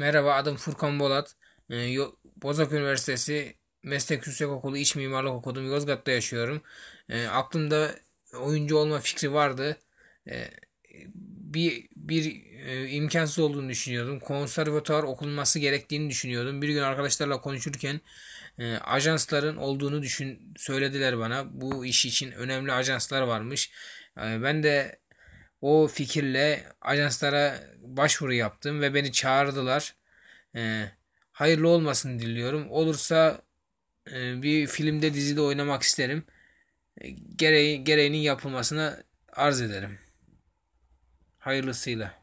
Merhaba adım Furkan Bolat. Ee, Bozok Üniversitesi Meslek Yüksekokulu İç Mimarlık okudum. Yozgat'ta yaşıyorum. Ee, aklımda oyuncu olma fikri vardı. Ee, bir bir e, imkansız olduğunu düşünüyordum. Konservatuar okunması gerektiğini düşünüyordum. Bir gün arkadaşlarla konuşurken e, ajansların olduğunu düşün söylediler bana. Bu iş için önemli ajanslar varmış. E, ben de o fikirle ajanslara başvuru yaptım ve beni çağırdılar. E, hayırlı olmasını diliyorum. Olursa e, bir filmde dizide oynamak isterim. E, gereği, gereğinin yapılmasına arz ederim. Hayırlısıyla.